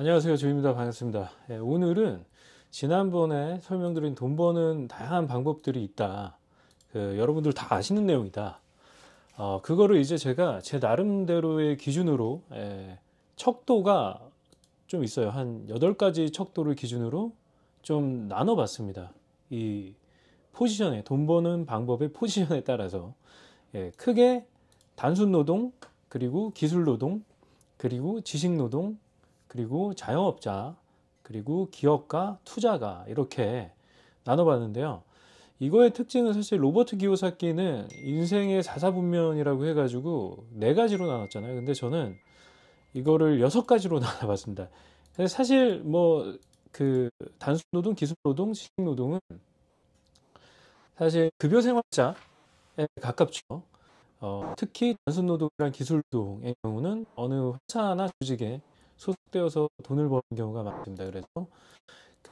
안녕하세요. 조입니다. 반갑습니다. 예, 오늘은 지난번에 설명드린 돈 버는 다양한 방법들이 있다. 그, 여러분들 다 아시는 내용이다. 어, 그거를 이제 제가 제 나름대로의 기준으로 예, 척도가 좀 있어요. 한 8가지 척도를 기준으로 좀 나눠봤습니다. 이 포지션에, 돈 버는 방법의 포지션에 따라서 예, 크게 단순 노동, 그리고 기술 노동, 그리고 지식 노동, 그리고 자영업자, 그리고 기업가, 투자가 이렇게 나눠봤는데요. 이거의 특징은 사실 로버트 기호사키는 인생의 사사분면이라고 해가지고 네 가지로 나눴잖아요. 근데 저는 이거를 여섯 가지로 나눠봤습니다. 사실 뭐 그 단순 노동, 기술 노동, 지식 노동은 사실 급여 생활자에 가깝죠. 어, 특히 단순 노동이랑 기술 노동의 경우는 어느 회사나 조직에 소속되어서 돈을 버는 경우가 많습니다. 그래서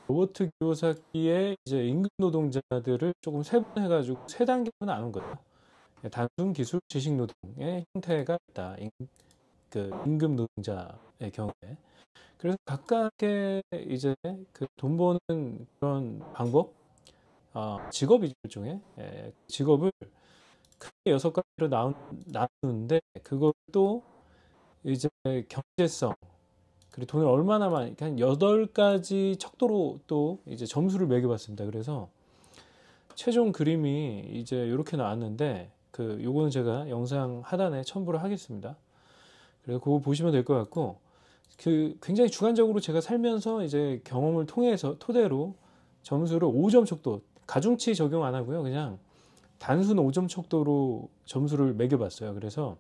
로봇 기호사기에 이제 임금 노동자들을 조금 세분해가지고 세 단계로 나눈 거예요. 단순 기술 지식 노동의 형태가 있다. 임, 그 임금 노동자의 경우에. 그래서 각각의 이제 그 돈 버는 그런 방법, 어, 직업이 일종의 예, 직업을 크게 여섯 가지로 나누는데 그것도 이제 경제성, 그리고 돈을 얼마나 많이, 그러니까 한여 가지 척도로 또 이제 점수를 매겨봤습니다. 그래서 최종 그림이 이제 이렇게 나왔는데, 그, 요거는 제가 영상 하단에 첨부를 하겠습니다. 그래서 그거 보시면 될 것 같고, 그 굉장히 주관적으로 제가 살면서 이제 경험을 통해서 토대로 점수를 5점 척도, 가중치 적용 안 하고요. 그냥 단순 5점 척도로 점수를 매겨봤어요. 그래서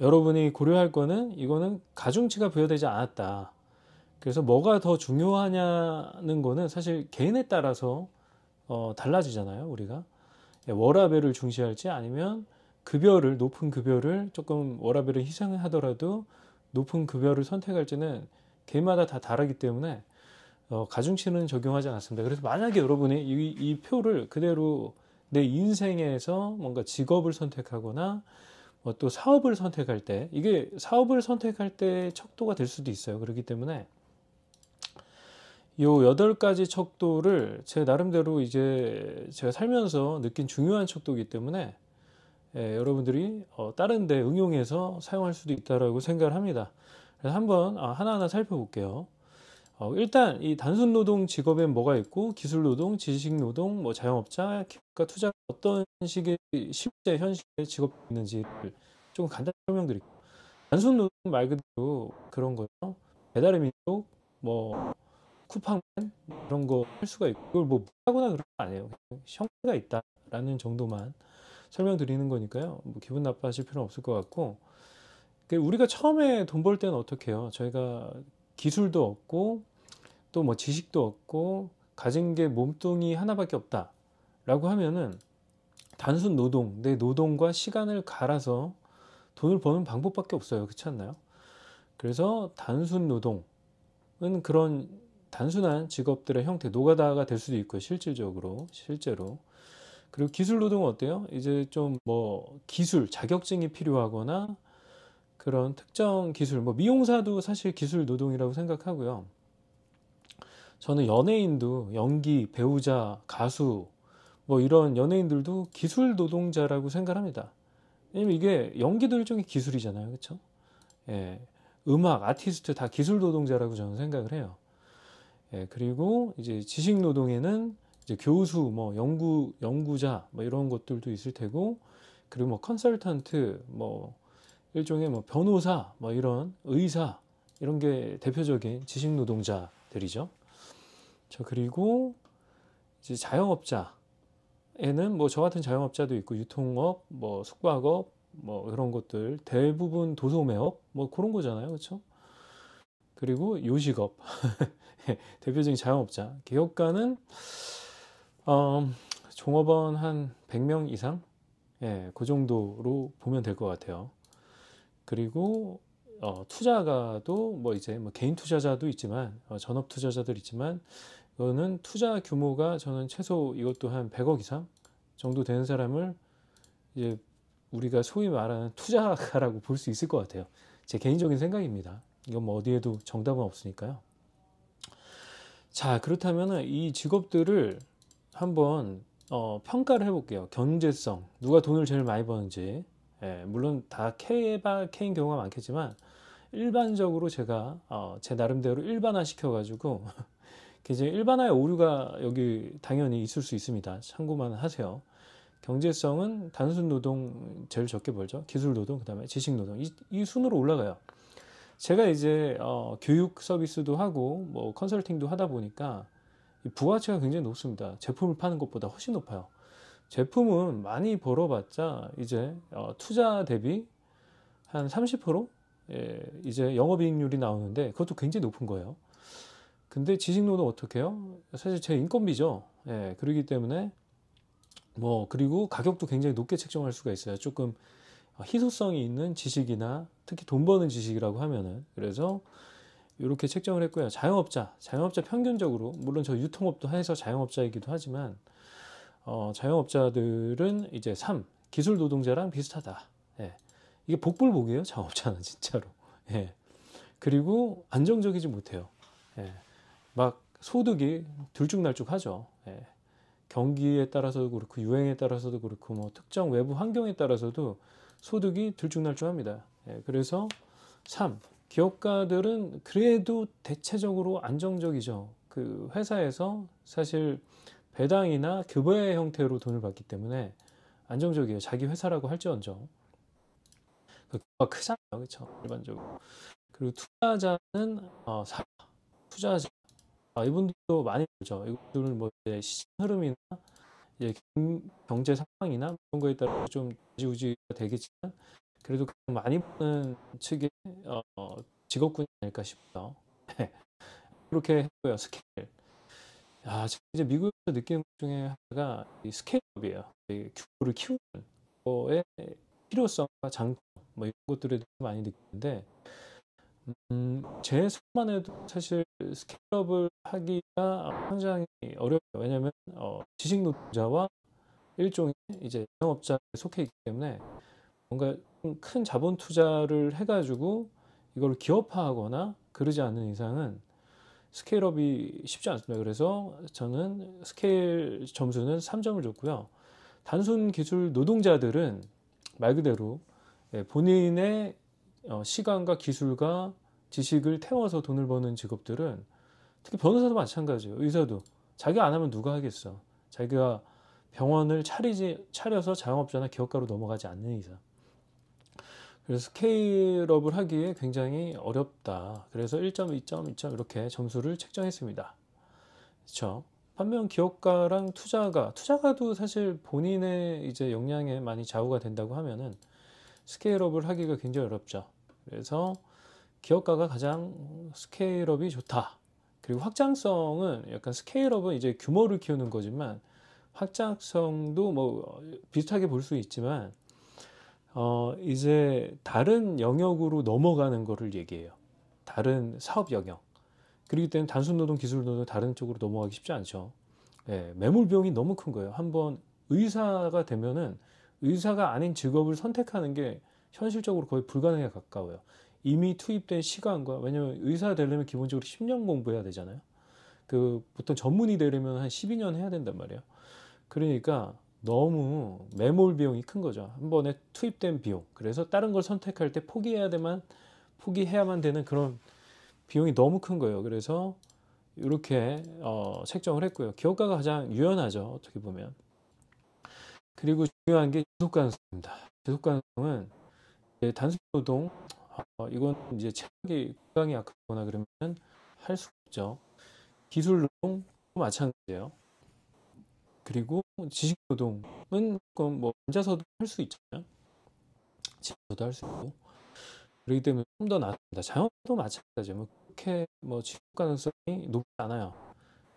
여러분이 고려할 거는 이거는 가중치가 부여되지 않았다. 그래서 뭐가 더 중요하냐는 거는 사실 개인에 따라서 어, 달라지잖아요. 우리가 예, 워라밸을 중시할지 아니면 급여를 높은 급여를 조금 워라밸을 희생하더라도 높은 급여를 선택할지는 개마다 다 다르기 때문에 어, 가중치는 적용하지 않습니다. 그래서 만약에 여러분이 이, 이 표를 그대로 내 인생에서 뭔가 직업을 선택하거나 어, 또 사업을 선택할 때 이게 사업을 선택할 때 척도가 될 수도 있어요. 그렇기 때문에 요 여덟 가지 척도를 제 나름대로 이제 제가 살면서 느낀 중요한 척도이기 때문에 예, 여러분들이 어, 다른데 응용해서 사용할 수도 있다라고 생각을 합니다. 그래서 한번 아, 하나하나 살펴볼게요. 어, 일단 이 단순 노동 직업엔 뭐가 있고 기술 노동, 지식 노동, 뭐 자영업자, 기업가 투자 어떤 식의 실제 현실의 직업이 있는지를 조금 간단히 설명드릴게요. 단순 노동 말 그대로 그런 거죠. 배달의 민족, 뭐 쿠팡 이런거 할 수가 있고 그걸 뭐 하거나 그런 거 아니에요. 형태가 있다라는 정도만 설명드리는 거니까요. 뭐 기분 나빠하실 필요는 없을 것 같고 그 우리가 처음에 돈 벌 때는 어떻게 해요? 저희가 기술도 없고 또뭐 지식도 없고 가진 게 몸뚱이 하나밖에 없다 라고 하면은 단순 노동 내 노동과 시간을 갈아서 돈을 버는 방법밖에 없어요 그렇지 않나요 그래서 단순 노동은 그런 단순한 직업들의 형태 노가다가 될 수도 있고요 실질적으로 실제로 그리고 기술 노동은 어때요 이제 좀 뭐 기술 자격증이 필요하거나 그런 특정 기술 뭐 미용사도 사실 기술 노동이라고 생각하고요 저는 연예인도 연기, 배우자, 가수, 뭐 이런 연예인들도 기술 노동자라고 생각합니다. 왜냐면 이게 연기도 일종의 기술이잖아요. 그렇죠? 예. 음악, 아티스트 다 기술 노동자라고 저는 생각을 해요. 예, 그리고 이제 지식 노동에는 이제 교수, 뭐 연구 연구자 뭐 이런 것들도 있을 테고 그리고 뭐 컨설턴트, 뭐 일종의 뭐 변호사, 뭐 이런 의사 이런 게 대표적인 지식 노동자들이죠. 자, 그리고 이제 자영업자에는 뭐 저 같은 자영업자도 있고 유통업, 뭐 숙박업, 뭐 이런 것들 대부분 도소매업 뭐 그런 거잖아요. 그렇죠? 그리고 요식업 대표적인 자영업자 개업가는 어, 음, 종업원 한 100명 이상 예, 그 정도로 보면 될 것 같아요. 그리고 어, 투자가도 뭐 이제 뭐 개인 투자자도 있지만 어, 전업 투자자들 있지만 저는 투자 규모가 저는 최소 이것도 한 100억 이상 정도 되는 사람을 이제 우리가 소위 말하는 투자가라고 볼 수 있을 것 같아요. 제 개인적인 생각입니다. 이건 뭐 어디에도 정답은 없으니까요. 자, 그렇다면 이 직업들을 한번 어, 평가를 해볼게요. 경제성, 누가 돈을 제일 많이 버는지. 예, 물론 다 k K인 경우가 많겠지만 일반적으로 제가 어, 제 나름대로 일반화 시켜가지고 이제 일반화의 오류가 여기 당연히 있을 수 있습니다. 참고만 하세요. 경제성은 단순 노동 제일 적게 벌죠. 기술 노동, 그 다음에 지식 노동. 이, 이 순으로 올라가요. 제가 이제 어, 교육 서비스도 하고 뭐 컨설팅도 하다 보니까 부가치가 굉장히 높습니다. 제품을 파는 것보다 훨씬 높아요. 제품은 많이 벌어봤자 이제 어, 투자 대비 한 30% 예, 이제 영업이익률이 나오는데 그것도 굉장히 높은 거예요. 근데 지식노동 어떻게 해요? 사실 제 인건비죠. 예, 그러기 때문에 뭐 그리고 가격도 굉장히 높게 책정할 수가 있어요. 조금 희소성이 있는 지식이나 특히 돈 버는 지식이라고 하면은 그래서 이렇게 책정을 했고요. 자영업자, 자영업자 평균적으로 물론 저 유통업도 해서 자영업자이기도 하지만 어, 자영업자들은 이제 3 기술 노동자랑 비슷하다. 예. 이게 복불복이에요. 자영업자는 진짜로. 예. 그리고 안정적이지 못해요. 예. 막 소득이 들쭉날쭉하죠. 예. 경기에 따라서도 그렇고 유행에 따라서도 그렇고 뭐 특정 외부 환경에 따라서도 소득이 들쭉날쭉합니다. 예. 그래서 3. 기업가들은 그래도 대체적으로 안정적이죠. 그 회사에서 사실 배당이나 급여 형태로 돈을 받기 때문에 안정적이에요. 자기 회사라고 할지언정. 그 크잖아요. 그렇죠? 일반적으로. 그리고 투자자는 어, 사, 투자자 아, 이분들도 많이 보죠. 이분들은 뭐 이제 시장 흐름이나 이제 경제 상황이나 그런 거에 따라 좀 우지우지가 되겠지만 그래도 많이 보는 측의 어, 직업군이 아닐까 싶어요. 네. 그렇게 했고요. 스케일. 아, 이제 미국에서 느끼는 것 중에 하나가 이 스케일업이에요. 이 규모를 키우는 거에 필요성과 장점 뭐 이런 것들에 대해서 많이 느끼는데 음, 제 수만 해도 사실 스케일업을 하기가 굉장히 어려워요. 왜냐하면 어, 지식 노동자와 일종의 이제 영업자에 속해 있기 때문에 뭔가 큰 자본 투자를 해가지고 이걸 기업화하거나 그러지 않는 이상은 스케일업이 쉽지 않습니다. 그래서 저는 스케일 점수는 3점을 줬고요. 단순 기술 노동자들은 말 그대로 예, 본인의 어, 시간과 기술과 지식을 태워서 돈을 버는 직업들은 특히 변호사도 마찬가지예요. 의사도 자기가 안 하면 누가 하겠어. 자기가 병원을 차리지 차려서 자영업자나 기업가로 넘어가지 않는 이상. 그래서 케일업을 하기에 굉장히 어렵다. 그래서 1점, 2점, 2점 이렇게 점수를 책정했습니다. 그렇죠. 반면 기업가랑 투자가, 투자가도 사실 본인의 이제 역량에 많이 좌우가 된다고 하면은 스케일업을 하기가 굉장히 어렵죠. 그래서 기업가가 가장 스케일업이 좋다. 그리고 확장성은 약간 스케일업은 이제 규모를 키우는 거지만 확장성도 뭐 비슷하게 볼 수 있지만 어 이제 다른 영역으로 넘어가는 거를 얘기해요. 다른 사업 영역. 그렇기 때문에 단순 노동 기술 노동 다른 쪽으로 넘어가기 쉽지 않죠. 예, 매물 비용이 너무 큰 거예요. 한번 의사가 되면은 의사가 아닌 직업을 선택하는 게 현실적으로 거의 불가능에 가까워요. 이미 투입된 시간과 왜냐면 하 의사 되려면 기본적으로 10년 공부해야 되잖아요. 그 보통 전문의 되려면 한 12년 해야 된단 말이에요. 그러니까 너무 매몰 비용이 큰 거죠. 한 번에 투입된 비용. 그래서 다른 걸 선택할 때 포기해야 되만 포기해야만 되는 그런 비용이 너무 큰 거예요. 그래서 이렇게 어, 책정을 했고요. 기업가가 가장 유연하죠. 어떻게 보면. 그리고 중요한 게 지속 가능성입니다. 지속 가능성은 단순 노동, 어, 이건 이제 체력이 건강이 약하거나 그러면 할 수 없죠. 기술 노동도 마찬가지예요. 그리고 지식 노동은 뭐 앉아서도 할 수 있잖아요. 집에서도 할 수 있고. 그렇기 때문에 좀더 낫습니다. 자영업도 마찬가지예요. 뭐 그렇게 뭐 지속 가능성이 높지 않아요.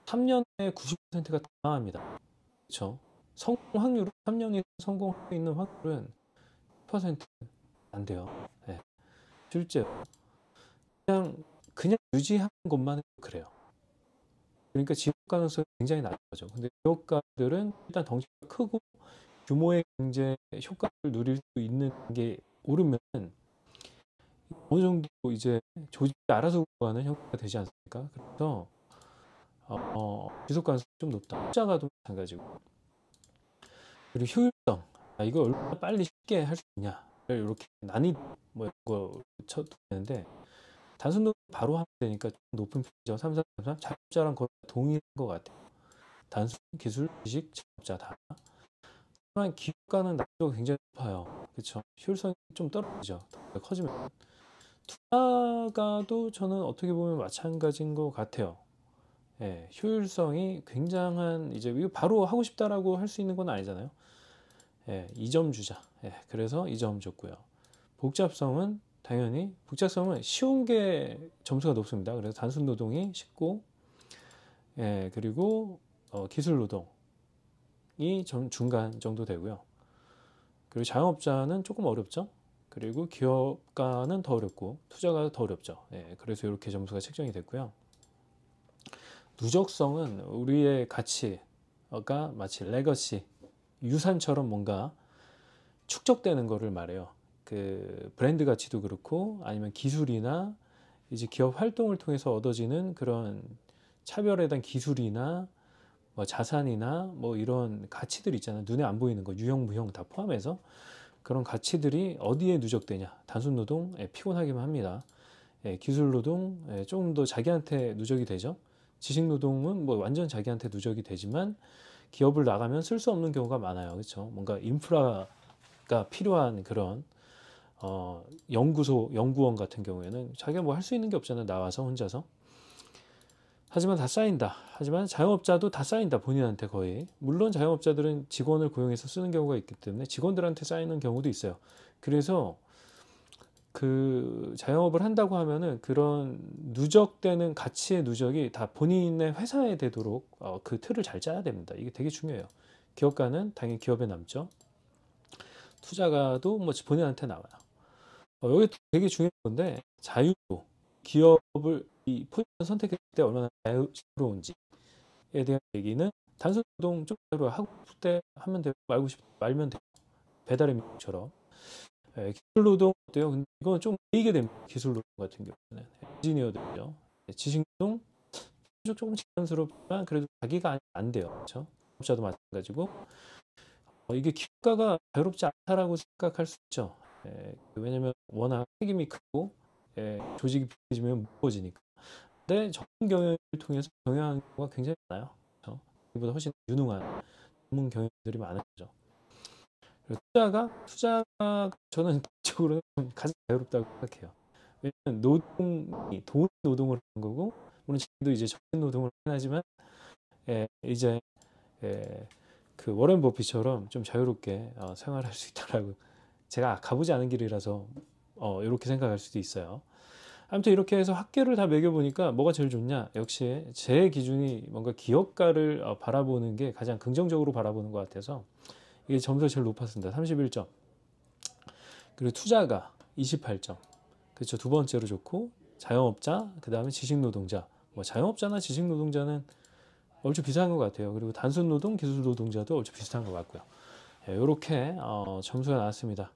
3년에 90%가 당황합니다. 그렇죠? 성공률 3년이 성공하고 있는 확률은 10%안 돼요. 예. 실제 그냥 그냥 유지하는 것만 해도 그래요. 그러니까 지속 가능성이 굉장히 낮아져. 근데 효과들은 일단 덩치가 크고 규모의 경제 효과를 누릴 수 있는 게 오르면 어느 정도 이제 조직이 알아서 구하는 효과가 되지 않습니까? 그래서 어, 어, 지속 가능성이 좀 높다. 투자가도 마찬가지고. 그리고 효율성 아, 이걸 얼마나 빨리 쉽게 할 수 있냐 이렇게 난이 뭐 이거 쳐두는데 단순 도 바로 하면 되니까 높은 편이죠 3433 작업자랑 거의 동일한 것 같아요 단순 기술 지식 작업자 다 하지만 기업가는 난이도가 굉장히 높아요 그렇죠 효율성이 좀 떨어지죠 커지면 투자가도 저는 어떻게 보면 마찬가지인 것 같아요 예, 효율성이 굉장한 이제 바로 하고 싶다라고 할 수 있는 건 아니잖아요. 예, 2점 주자. 예, 그래서 2점 줬고요. 복잡성은 당연히 복잡성은 쉬운 게 점수가 높습니다. 그래서 단순 노동이 쉽고 예, 그리고 어, 기술 노동이 좀 중간 정도 되고요. 그리고 자영업자는 조금 어렵죠. 그리고 기업가는 더 어렵고 투자가 더 어렵죠. 예, 그래서 이렇게 점수가 책정이 됐고요. 누적성은 우리의 가치가 마치 레거시, 유산처럼 뭔가 축적되는 것을 말해요. 그 브랜드 가치도 그렇고 아니면 기술이나 이제 기업 활동을 통해서 얻어지는 그런 차별에 대한 기술이나 뭐 자산이나 뭐 이런 가치들 있잖아요. 눈에 안 보이는 거 유형 무형 다 포함해서 그런 가치들이 어디에 누적되냐? 단순 노동 예, 피곤하기만 합니다. 예, 기술 노동 조금 예, 더 자기한테 누적이 되죠. 지식 노동은 뭐 완전 자기한테 누적이 되지만 기업을 나가면 쓸 수 없는 경우가 많아요. 그렇죠? 뭔가 인프라가 필요한 그런 어, 연구소 연구원 같은 경우에는 자기가 뭐 할 수 있는 게 없잖아요. 나와서 혼자서. 하지만 다 쌓인다. 하지만 자영업자도 다 쌓인다. 본인한테 거의. 물론 자영업자들은 직원을 고용해서 쓰는 경우가 있기 때문에 직원들한테 쌓이는 경우도 있어요. 그래서 그 자영업을 한다고 하면은 그런 누적되는 가치의 누적이 다 본인의 회사에 되도록 어, 그 틀을 잘 짜야 됩니다. 이게 되게 중요해요. 기업가는 당연히 기업에 남죠. 투자가도 뭐 본인한테 나와요. 어, 여기 되게 중요한 건데 자유도 기업을 이 포지션 선택했을때 얼마나 자유로운지에 대한 얘기는 단순 노동 쪽으로 하고 싶을 때 하면 되고 말고 싶 말면 되고 배달의 민족처럼 예, 기술 노동 어때요? 근데 이건 좀 이게 됩니다. 기술 노동 같은 경우는 예, 엔지니어들이요. 예, 지식 노동 조금 시간스럽지만 그래도 자기가 안 돼요. 그렇죠? 자도 마찬가지고 어, 이게 기가가 자유롭지 않다라고 생각할 수 있죠. 에, 그 왜냐면 하 워낙 책임이 크고 에, 조직이 부해지면 무거워지니까. 근데 전문 경영을 통해서 경영하는 경우가 굉장히 많아요. 그렇죠? 이보다 훨씬 유능한 전문 경영들이 많은 거죠. 투자가 투자가 저는 개적으로 가장 자유롭다고 생각해요. 왜냐면 하 노동이 돈 노동을 하는 거고 물론 지금도 이제 적신 노동을 하지만 예, 이제 예, 그 워런 버핏처럼 좀 자유롭게 어, 생활할 수 있다라고 제가 가보지 않은 길이라서 어, 이렇게 생각할 수도 있어요. 아무튼 이렇게 해서 학계를 다 매겨보니까 뭐가 제일 좋냐? 역시 제 기준이 뭔가 기업가를 어, 바라보는 게 가장 긍정적으로 바라보는 것 같아서 이게 점수가 제일 높았습니다. 31점. 그리고 투자가 28점. 그렇죠. 두 번째로 좋고 자영업자, 그다음에 지식 노동자. 뭐 자영업자나 지식 노동자는 얼추 비슷한 것 같아요. 그리고 단순 노동, 기술 노동자도 얼추 비슷한 것 같고요. 이렇게 예, 어, 점수가 나왔습니다.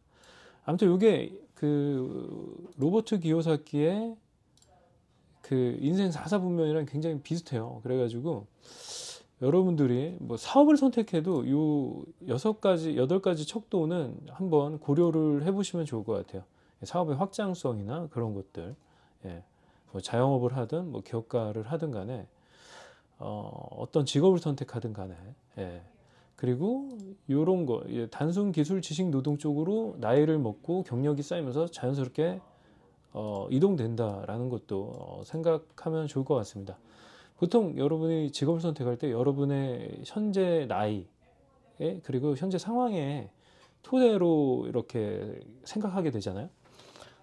아무튼 이게 그 로버트 기요사키의 그 인생 사사분명이랑 굉장히 비슷해요. 그래가지고 여러분들이 뭐 사업을 선택해도 요 여섯 가지, 여덟 가지 척도는 한번 고려를 해보시면 좋을 것 같아요. 예, 사업의 확장성이나 그런 것들, 예, 뭐 자영업을 하든 뭐 기업가를 하든 간에 어, 어떤 직업을 선택하든 간에, 예. 그리고 요런 거, 예, 단순 기술 지식 노동 쪽으로 나이를 먹고 경력이 쌓이면서 자연스럽게 어, 이동된다라는 것도 어, 생각하면 좋을 것 같습니다. 보통 여러분이 직업을 선택할 때 여러분의 현재 나이에 그리고 현재 상황에 토대로 이렇게 생각하게 되잖아요.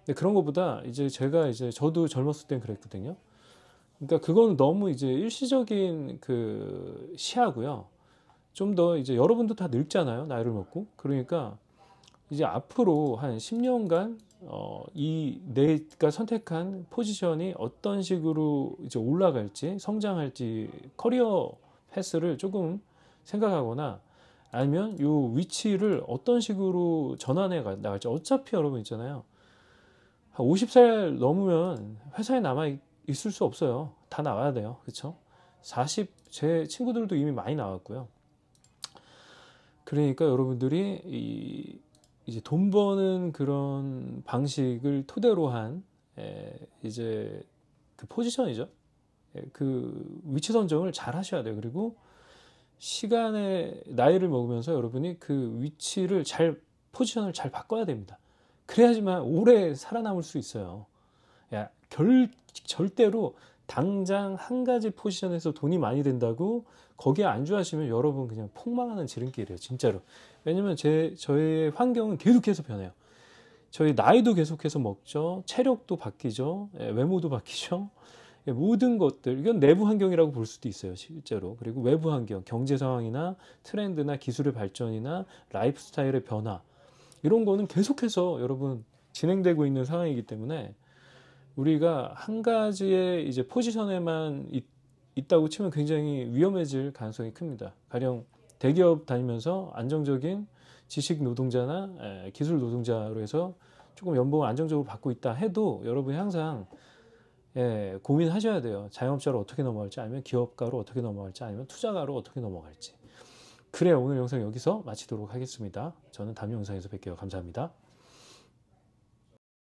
근데 그런 것보다 이제 제가 이제 저도 젊었을 땐 그랬거든요. 그러니까 그건 너무 이제 일시적인 그 시야고요. 좀 더 이제 여러분도 다 늙잖아요. 나이를 먹고. 그러니까 이제 앞으로 한 10년간 어, 이 내가 선택한 포지션이 어떤 식으로 이제 올라갈지 성장할지 커리어 패스를 조금 생각하거나 아니면 이 위치를 어떤 식으로 전환해 나갈지 어차피 여러분 있잖아요. 한 50살 넘으면 회사에 남아 있을 수 없어요. 다 나와야 돼요. 그렇죠? 40, 제 친구들도 이미 많이 나왔고요. 그러니까 여러분들이 이 이제 돈 버는 그런 방식을 토대로 한 에, 이제 그 포지션이죠. 에, 그 위치 선정을 잘 하셔야 돼요. 그리고 시간에 나이를 먹으면서 여러분이 그 위치를 잘 포지션을 잘 바꿔야 됩니다. 그래야지만 오래 살아남을 수 있어요. 야, 결, 절대로 당장 한 가지 포지션에서 돈이 많이 된다고 거기에 안주하시면 여러분 그냥 폭망하는 지름길이에요. 진짜로. 왜냐면 제 저의 환경은 계속해서 변해요. 저희 나이도 계속해서 먹죠. 체력도 바뀌죠. 예, 외모도 바뀌죠. 예, 모든 것들 이건 내부 환경이라고 볼 수도 있어요 실제로 그리고 외부 환경 경제 상황이나 트렌드나 기술의 발전이나 라이프스타일의 변화 이런 거는 계속해서 여러분 진행되고 있는 상황이기 때문에 우리가 한 가지의 이제 포지션에만 있, 다고 치면 굉장히 위험해질 가능성이 큽니다 가령 대기업 다니면서 안정적인 지식 노동자나 기술 노동자로 해서 조금 연봉을 안정적으로 받고 있다 해도 여러분이 항상 예, 고민하셔야 돼요. 자영업자로 어떻게 넘어갈지 아니면 기업가로 어떻게 넘어갈지 아니면 투자가로 어떻게 넘어갈지. 그래 오늘 영상 여기서 마치도록 하겠습니다. 저는 다음 영상에서 뵐게요. 감사합니다.